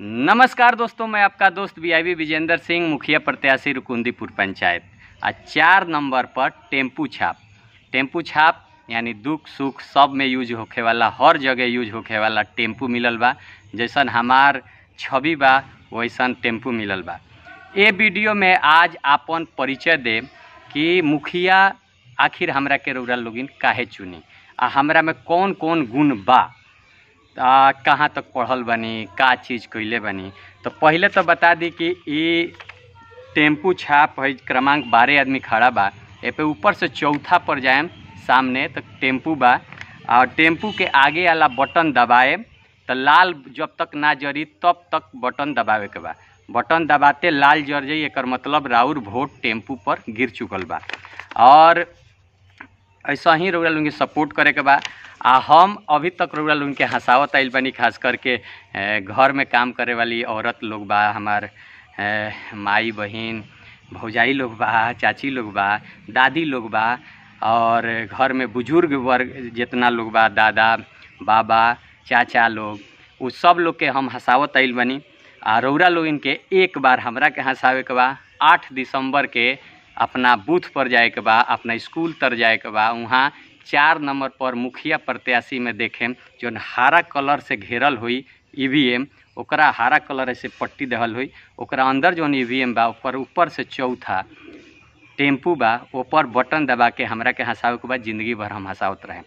नमस्कार दोस्तों मैं आपका दोस्त वीआईबी विजेंद्र सिंह मुखिया प्रत्याशी रुकुंदीपुर पंचायत आज चार नंबर पर टेम्पू छाप टेम्पू छाप यानी दुख सुख सब में यूज होखे वाला हर जगह यूज होखे वाला टेम्पू मिलल बा जैसा हमार छवि बा वैसन टेम्पू मिलल बा ये वीडियो में आज आपन परिचय दे कि मुखिया आखिर हमरा के रौरा लोगिन काहे चुनी आ हमरा में कौन कौन गुण बा कहाँ तक पढ़ल बनी का चीज़ कैले बनी तो पहले तो बता दी कि ये टेम्पू छाप है क्रमांक बारह आदमी खड़ा बा पे ऊपर से चौथा पर जाए सामने तो टेम्पू बा और टेम्पू के आगे वाला बटन दबाए तो लाल जब तक ना जरी तब तक बटन दबावे के बा बटन दबाते लाल जर जाए एक मतलब राउर वोट टेम्पू पर गिर चुकल बा और ऐसा ही रउरा लोगन सपोर्ट करे के बा आ हम अभी तक रउरा लोगन के हंसावत आइल बनी खास करके घर में काम करे वाली औरत लोग बा हमार माई बहन भौजाई लोग बा चाची लोग बा दादी लोग बा और घर में बुजुर्ग वर्ग जितना लोग बा दादा बाबा चाचा लोग उ सब लोग के हम हंसावत आइल बनी आ रौरा लोग इनके एक बार हमरा के हंसावे के बा आठ दिसंबर के अपना बूथ पर जाए के बा अपना स्कूल तर जाए के बा वहाँ चार नंबर पर मुखिया प्रत्याशी में देखें जो हरा कलर से घेरल हुई ईवीएम e ओकरा हरा कलर से पट्टी दहल हुई ओकरा अंदर जो ईवीएम e बा ऊपर ऊपर से चौथा टेम्पू बा ऊपर बटन दबा के हमरा के हंसावे के बाद ज़िंदगी भर हम हंसावत रहे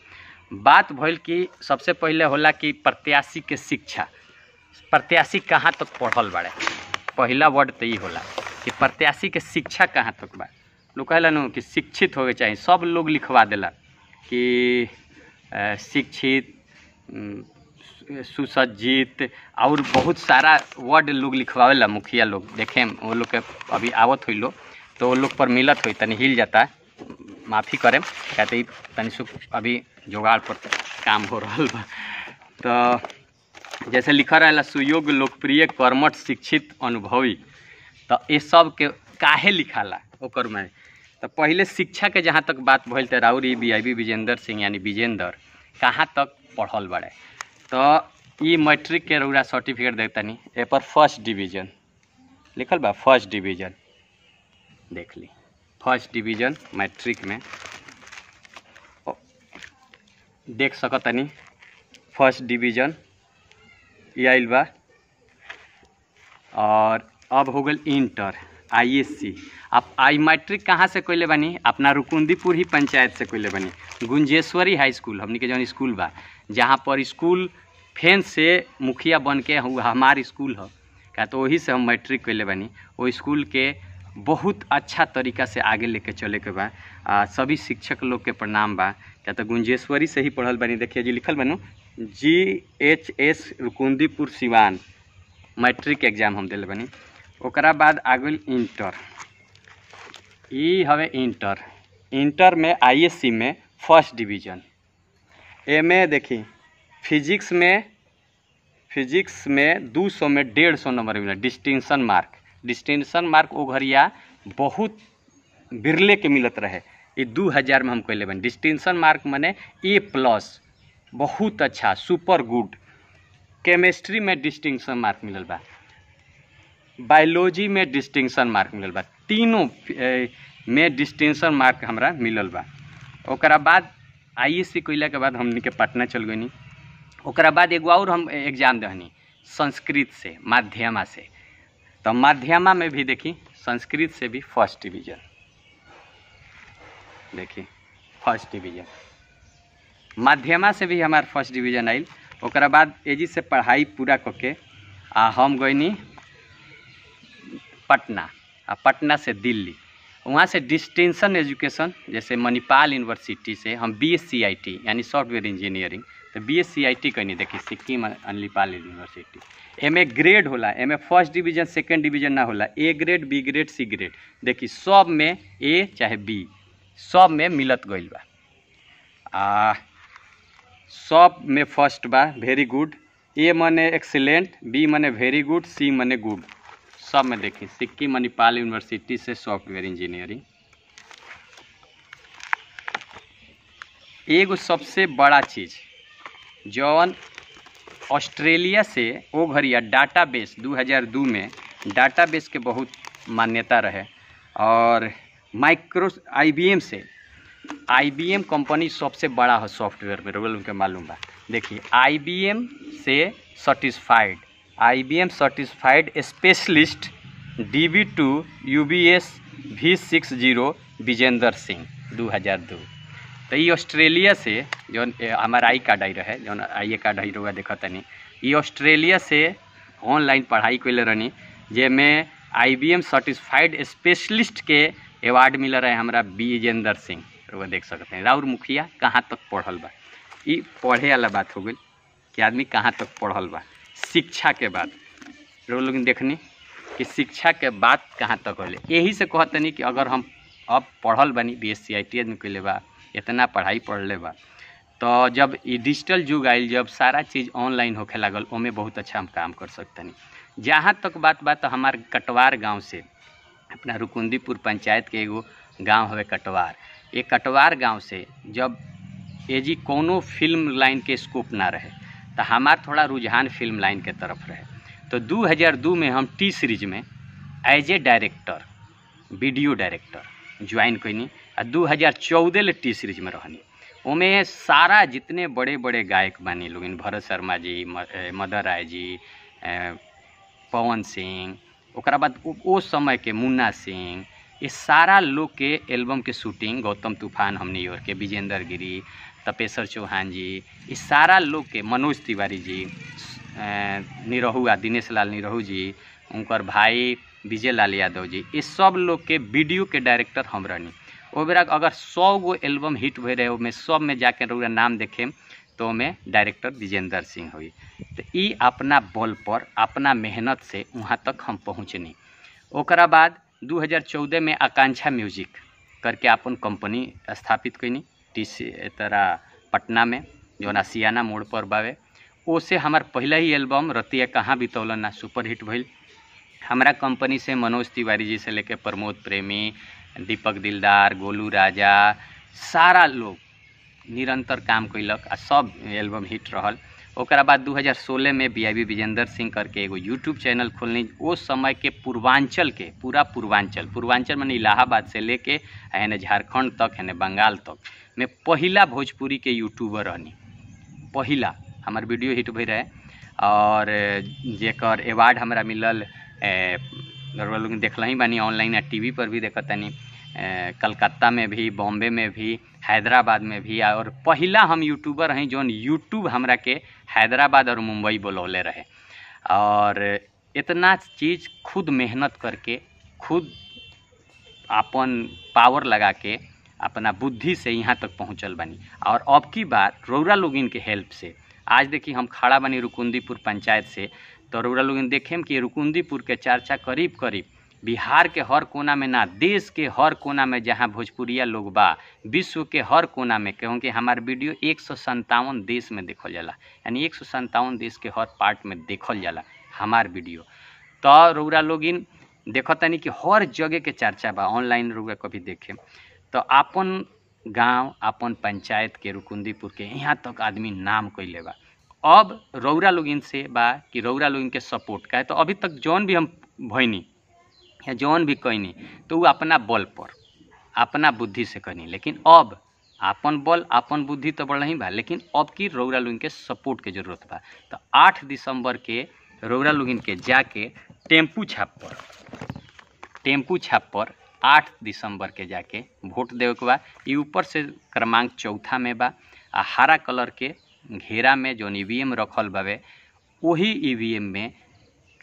बात भइल कि सबसे पहले होला कि प्रत्याशी के शिक्षा प्रत्याशी कहाँ तक तो पढ़ल बाड़े पहला वर्ड तो ये होला कि प्रत्याशी के शिक्षा कहाँ तक तो बा लोग कहला कि शिक्षित हो चाहिए सब लोग लिखवा दिला कि शिक्षित सुसज्जित और बहुत सारा वर्ड लोग ला मुखिया लोग देखें वो लोग के अभी आवत हुई लोग तो वो लोग पर मिलत हुई तनि हिल जाता माफ़ी करें कहते तनि सुख अभी जोगाड़ पर काम हो रहा बा तो जैसे लिखा रहेला सुयोग लोकप्रिय कर्मठ शिक्षित अनुभवी तो ये सब के काहे लिखाला ओकर में तो पहले शिक्षा के जहाँ तक बात भल तो राउर B I B Vijendra Singh यानी विजेंद्र कहाँ तक पढ़ल बड़े तो ये मैट्रिक के रूरा सर्टिफिकेट ती ए पर फर्स्ट डिवीजन लिखल बा फर्स्ट डिवीजन देख ली फर्स्ट डिवीजन मैट्रिक में देख सकतानी फर्स्ट डिवीजन ये आइल बा और अब हो गल इंटर आई एस सी आप आई मैट्रिक कहाँ से ले बनी अपना रुकुंदीपुर ही पंचायत से ले बनी गुंजेश्वरी हाई स्कूल हमने के जौन स्कूल बा जहाँ पर स्कूल फेंस से मुखिया बन के हमार स्कूल है क्या तो वही से हम मैट्रिक कोयले बनी वो स्कूल के बहुत अच्छा तरीका से आगे लेके चले के बा सभी शिक्षक लोग के प्रणाम बा क्या तो गुंजेश्वरी से ही पढ़ल बनी देखिए जी लिखल बनू G H S Rukundipur Siwan matric exam हम दिल बनी ओकरा बाद आ गई इंटर ई हवे इंटर इंटर में आईएससी में फर्स्ट डिवीजन ए देखी फिजिक्स में फिजिक्स में दू सौ में डेढ़ सौ नंबर मिले डिस्टिंक्शन मार्क डिस्टिंक्शन मार्क वो घरिया बहुत बिरले के मिलत रहे ये दू हज़ार में हम कह ले डिस्टिंक्शन मार्क मने ए प्लस बहुत अच्छा सुपर गुड केमिस्ट्री में डिस्टिंक्शन मार्क मिलल बा बायोलॉजी में डिस्टिंक्शन मार्क मिलल बा तीनों में डिस्टिंक्शन मार्क हमारा मिलल बा ओकरा बाद आई एस सी कैला के बाद हमने के पटना चल गई ओकरा बाद एगो और हम एग्जाम दहनी संस्कृत से माध्यमा से तो माध्यमा में भी देखी संस्कृत से भी फर्स्ट डिवीजन देखी फर्स्ट डिवीजन माध्यमा से भी हमार फर्स्ट डिवीजन आई ओकरा बाद एजी से पढ़ाई पूरा करके आ हम गईनी पटना और पटना से दिल्ली वहाँ से डिस्टेंसन एजुकेशन जैसे मणिपाल यूनिवर्सिटी से हम B S C I T यानी सॉफ्टवेयर इंजीनियरिंग तो B S C I T कहीं देखिए Sikkim Manipal university M A grade होला M A first division second division ना होला A grade B grade C grade देखिए सब में ए चाहे बी सब में मिलत गई बा आ सब में फर्स्ट बा वेरी गुड ए मने एक्सीलेंट बी मने वेरी गुड सी मने गुड सब में देखें सिक्किम मणिपाल यूनिवर्सिटी से सॉफ्टवेयर इंजीनियरिंग एगो सबसे बड़ा चीज जौन ऑस्ट्रेलिया से ओ घरिया डाटाबेस 2002 में डाटाबेस के बहुत मान्यता रहे और माइक्रो आईबीएम से आईबीएम कंपनी सबसे बड़ा है सॉफ्टवेयर में रोल के मालूम बा देखिए आईबीएम से satisfied I B M certified specialist D B two U B S V six zero Vijendra Singh दू हज़ार दू तो ये ऑस्ट्रेलिया से जो हमारा आई कार्ड आई रहे जो आई ए कार्ड आई रहा देख तनी ये ऑस्ट्रेलिया से ऑनलाइन पढ़ाई कैल रहनी जैमें I B M certified specialist के अवार्ड मिल रहा है हमारा विजेंद्र सिंह रउआ देख सकते हैं राउर मुखिया कहाँ तक पढ़ल बा पढ़े वाला बात हो गई कि आदमी कहाँ तक पढ़ल बा शिक्षा के बाद लोग लोग देखनी कि शिक्षा के बात कहाँ तक होले यही से कहतनी कि अगर हम अब पढ़ल बनी B S C I T M के लिए बा इतना पढ़ाई पढ़ ले बा तो जब ये डिजिटल युग आयल जब सारा चीज़ ऑनलाइन होखे लागल ओमें बहुत अच्छा हम काम कर सकतनी जहाँ तक बात बा तो हमार कटवार गांव से अपना रुकुंदीपुर पंचायत के एगो गांव हवे कटवार ये कटवार गांव से जब ये जी कोनो फिल्म लाइन के स्कोप ना रहे तो हमार थोड़ा रुझान फिल्म लाइन के तरफ रहे तो 2002 में हम टी सीरीज में as a director video director join कैनी आ दू हज़ार चौदह ले टी सीरीज में रहनी उमें सारा जितने बड़े बड़े गायक बने लोग भरत शर्मा जी मदर राय जी पवन सिंह ओकरा बाद वो समय के मुन्ना सिंह ये सारा लोग के एल्बम के शूटिंग गौतम तूफान हमने और के विजेंद्र गिरी तपेश्वर चौहान जी इस सारा लोग के मनोज तिवारी जी निरहुआ दिनेश लाल निरहू जी उनकर भाई विजय लाल यादव जी इस सब लोग के वीडियो के डायरेक्टर हम रहनी वो अगर सौ गो एल्बम हिट हो रहे में सब में जाके नाम देखें तो में डायरेक्टर विजेंद्र सिंह हुई तो अपना बल पर अपना मेहनत से वहाँ तक हम पहुँचनी बाद 2014 में आकांक्षा म्यूजिक करके अपन कंपनी स्थापित कैनी टीसी तरह पटना में जो ना सियाना मोड़ पर बावे ओसे हमार पहला ही एल्बम रतिया कहाँ बीतौलन सुपर हिट भइल हमारा कंपनी से मनोज तिवारी जी से लेके प्रमोद प्रेमी दीपक दिलदार गोलू राजा सारा लोग निरंतर काम कैलक आ सब एल्बम हिट रहल ओकरा बाद 2016 में B I B Vijendra Singh करके एगो यूट्यूब चैनल खोलनी वो समय के पूर्वांचल के पूरा पूर्वांचल पूर्वांचल मैंने इलाहाबाद से लेके है झारखंड तक है बंगाल तक मैं पहला भोजपुरी के यूट्यूबर रहनी पहला हमार वीडियो हिट भई रहे और जर एवार्ड हमारा मिलल लोग देखल ही बानी ऑनलाइन आ टीवी पर भी देखतनी कलकत्ता में भी बॉम्बे में भी हैदराबाद में भी और पहला हम यूट्यूबर हैं जोन यूट्यूब हमरा के हैदराबाद और मुंबई बोलौले रहे और इतना चीज़ खुद मेहनत करके खुद अपन पावर लगा के अपना बुद्धि से यहाँ तक पहुँचल बनी और अब की बार रौरा लोग के हेल्प से आज देखिए हम खड़ा बनी रुकुंदीपुर पंचायत से तो रौरा लोग देखेम कि रुकुंदीपुर के चर्चा करीब करीब बिहार के हर कोना में ना देश के हर कोना में जहाँ भोजपुरिया लोग बा विश्व के हर कोना में क्योंकि हमारे वीडियो एक सौ संतावन देश में देखल जाला यानी एक सौ संतावन देश के हर पार्ट में देखल जाला हमार वीडियो तो रौरा लोग देखो तनी कि हर जगह के चर्चा बा ऑनलाइन रौरा कभी देखे तो अपन गांव अपन पंचायत के रुकुंदीपुर के यहाँ तक तो आदमी नाम कैले बा अब रौरा लोग से बा कि रौरा लोग के सपोर्ट का है तो अभी तक जौन भी हम भैनी या जौन भी कैनी तो वो अपना बल पर अपना बुद्धि से कनी लेकिन अब अपन बल अपन बुद्धि तो बढ़ नहीं बा लेकिन अब की रौरा लोग के सपोर्ट के जरूरत बा तो आठ दिसंबर के रौरा लोग के जाके टेम्पू छाप पर टेम्पू छाप पर आठ दिसंबर के जाके वोट देवे के बा ऊपर से क्रमांक चौथा में बा आ हरा कलर के घेरा में जो ई रखल बवे वही ई में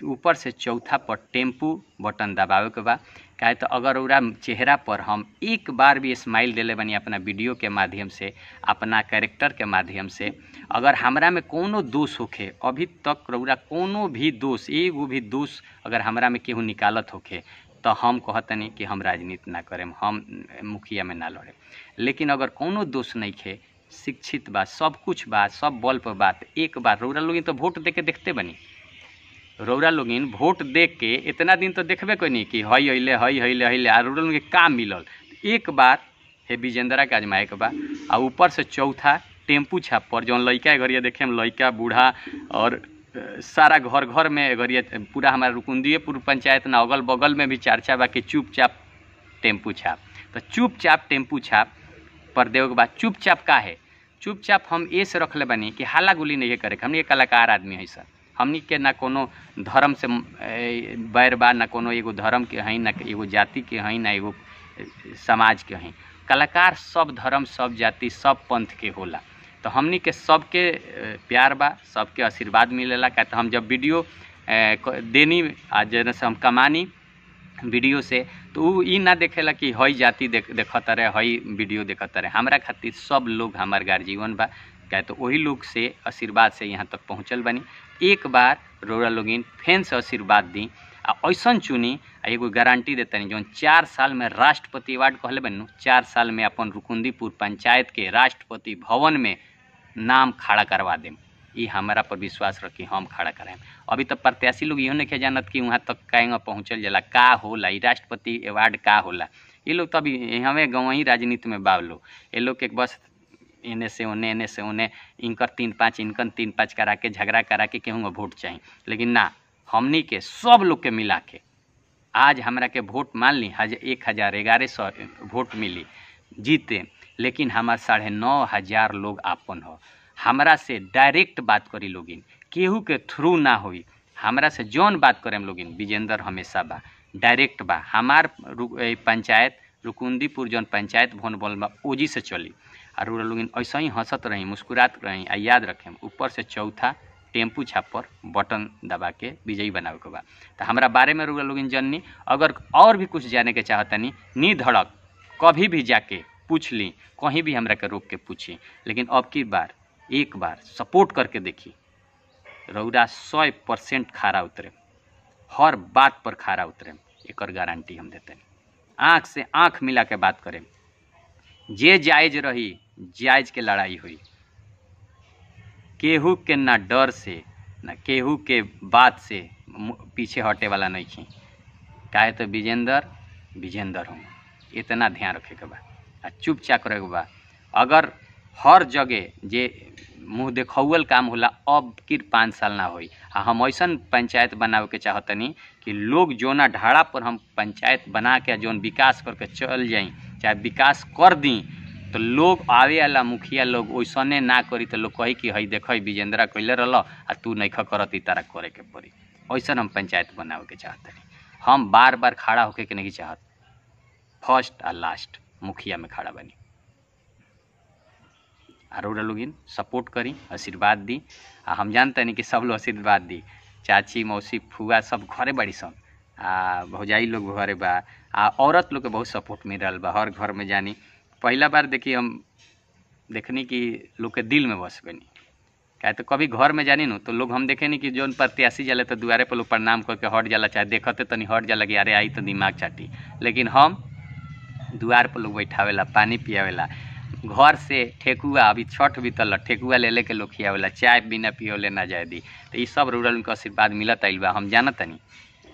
ऊपर से चौथा पर टेम्पू बटन दबावे के बा काहे तो अगर ओरा चेहरा पर हम एक बार भी स्माइल दिले बनी अपना वीडियो के माध्यम से अपना कैरेक्टर के माध्यम से अगर हमरा में कोनो दोष होखे अभी तक रौरा कोनो भी दोष एगो भी दोष अगर हमरा में केहू निकालत होखे तो हम कहतनी कि हम राजनीति ना करें हम मुखिया में ना लड़े लेकिन अगर कोनो दोष नहीं खे शिक्षित बा सब कुछ बा सब बल पर बात एक बार रौरा लोगिन तो वोट दे के देखते बनी रौरा लोगिन वोट दे के इतना दिन तो देखे को नहीं कि हई अल हई हईले हईले आ रौरा लोग का मिलल एक बार हे विजेंद्रा के आजमाए के बा आ ऊपर से चौथा टेम्पू छाप पर जौन लड़का घरिया देखे लैका लड़का बूढ़ा और सारा घर घर में अगर ये पूरा हमारा रुकुंदीयपुर पंचायत ना अगल बगल में भी चार बा बाकी चुपचाप टेम्पू छाप तो चुपचाप टेम्पू छाप पर देव के बाद चुपचाप का है चुपचाप हम ऐसे से ले बनी कि हाला गुली नहीं करे हमने कलाकार आदमी है सर हमनी के ना कोनो धर्म से बैर बा ना कोनो एगो धर्म के हैं ना एगो जाति के हैं ना एगो समाज के हैं कलाकार सब धर्म सब जाति सब पंथ के होला तो हमनी के सबके प्यार बा सबके आशीर्वाद मिलेला क्या तो हम जब वीडियो देनी आ जन से हम कमानी वीडियो से तो ई ना देखेला कि हई जाति देख देखत रहे हई वीडियो देखते रहे हमारा खातिर सब लोग हमार गार्जियन बा क्या तो वही लोग से आशीर्वाद से यहाँ तक पहुँचल बनी एक बार रोरा लोग फैन से आशीर्वाद दी आ ऐसा चुनी आ एगो गारंटी देते नहीं जौन चार साल में राष्ट्रपति अवार्ड कहले बनू चार साल में अपन रुकुंदीपुर पंचायत के राष्ट्रपति भवन में नाम खड़ा करवा दें ये हमारा पर विश्वास रखी हम खड़ा कराएं अभी तो प्रत्याशी लोग इहो नहीं जानत कि वहाँ तक तो पहुँचल जला का होला ई राष्ट्रपति अवार्ड का होला ये लोग तो अभी हमें गाँव ही राजनीति में बाव लोग ये लोग के बस एने से ओने एने से ओने इनकर तीन पाँच इनकर तीन पाँच करा के झगड़ा करा के केहूँगा वोट चाहिए लेकिन ना हमनी के सब लोग के मिला के आज हमारा के वोट मान ली हज एक हज़ार ग्यारह सौ वोट मिली जीते लेकिन हमारे साढ़े नौ हज़ार लोग आपन हो हमरा से डायरेक्ट बात करी लोगिन केहू के थ्रू ना हो हमरा से जौन बात करें लोगिन विजेंद्र हमेशा बा डायरेक्ट बा हमार पंचायत रुकुंदीपुर जौन पंचायत भवन बनल बा ओजी से चली और लोगिन ऐसे ही हंसत रही मुस्कुरात रही आ याद रखें ऊपर से चौथा टेम्पू छापर बटन दबा के विजयी बनावे के बाद तो हमारा बारे में रुआ लोगिन जननी अगर और भी कुछ जाने के चाहतनी नी धड़क कभी भी जाके पूछ ली कहीं भी हमरा के रोक के पूछी लेकिन अब की बार एक बार सपोर्ट करके देखी रौरा सौ परसेंट खारा उतरे हर बात पर खारा उतरे एक गारंटी हम देते आँख से आँख मिला के बात करें जे जायज रही जायज के लड़ाई हुई केहू के ना डर से ना केहू के बात से पीछे हटे वाला नहीं थी काहे तो विजेंदर विजेंदर हूँ इतना ध्यान रखे के बाद चुपचाप रहे बा अगर हर जगह जे मुँह देखौल काम होला अब किर पाँच साल ना होई आ हम ऐसा पंचायत बनाव के चाहतनी कि लोग जोना ढाड़ा पर हम पंचायत बना के जोन विकास करके चल जाई चाहे विकास कर दी तो लोग आवे वाला मुखिया लोग वैसने ना करी तो लोग कही कि हई देख विजेंद्रा कैले रह आ तू नहीं करती तारा करे के पड़ी ऐसा हम पंचायत बनावे के चाहतनी हम बार बार खड़ा होके के नहीं चाहत फर्स्ट आ लास्ट मुखिया में खड़ा बनी आरोरा लोग सपोर्ट करी आशीर्वाद दी आ हम नहीं कि सब लोग आशीर्वाद दी चाची मौसी फुआ सब घरे बड़ी सन आ भौजाई लोग घरे बा आ औरत लोग के बहुत सपोर्ट मिलल बा हर घर में जानी पहला बार देखी हम देखनी कि लोग के दिल में बस बनी क्या तो कभी घर में जानी न तो लोग हम देखे नहीं कि जो प्रत्याशी जाले तो दुआरे पर लोग प्रणाम करके हट जाला चाहे देखते तो नहीं हट जाला कि अरे आई तो दिमाग चाटी लेकिन हम द्वार पर लोग बैठावेला पानी पियावेला घर से ठेकुआ अभी छठ बीतल ठेकुआ ले लेके लोग खियावेला चाय बिना पियोले ना जाए दी तो ये सब रूरल उनका आशीर्वाद मिलत आइल बा हम जानत तनी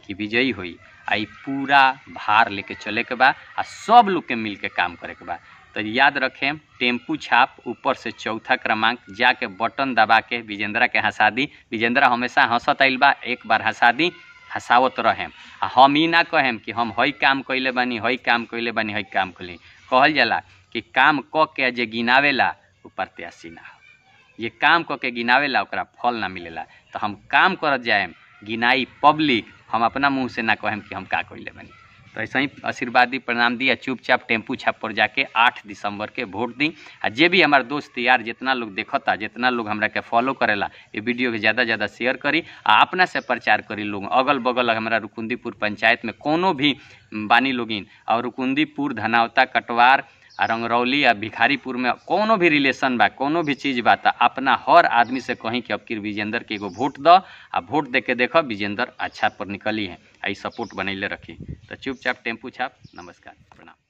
कि विजयी हुई आ पूरा भार लेके चले के बा आ सब लोग के मिल के काम करे के बा तो याद रखें टेम्पू छाप ऊपर से चौथा क्रमांक जाके बटन दबा के विजेंद्रा के हंसा दी विजेंद्रा हमेशा हंसत आइल बा एक बार हंसा दी हंसावत रहें आ हम ही ना कहें कि हम हई काम कैले बानी हई काम कैले बानी हई काम कैले कहल जाला कि काम क के जे गिनावेला वो प्रत्याशी ना हो ये काम क के गिनावेला ओकरा फल ना मिलेला तो हम काम करत जाएम गिनाई पब्लिक हम अपना मुँह से ना कहें कि हम का कैले बानी तो ऐसा ही आशीर्वाद दी प्रणाम दी चुपचाप टेम्पू छाप पर जाके आठ दिसंबर के वोट दी आ जे भी हमारे दोस्त यार जितना लोग देखता जितना लोग हमरा के फॉलो करेला ये वीडियो के ज़्यादा ज़्यादा शेयर करी आ अपना से प्रचार करी लोग अगल बगल हमारा रुकुंदीपुर पंचायत में कोनो भी बानी लोगिन और रुकुंदीपुर धनावता कटवार आ रंगरौली आ भिखारीपुर में कोनो भी रिलेशन बा कोनो भी चीज़ बा अपना हर आदमी से कहीं कि अब विजेंद्र के एगो वोट दो आ वोट दे के देखो विजेंद्र अच्छा पर निकली है आई सपोर्ट बनैले रखी तो चुपचाप टेम्पू छाप नमस्कार प्रणाम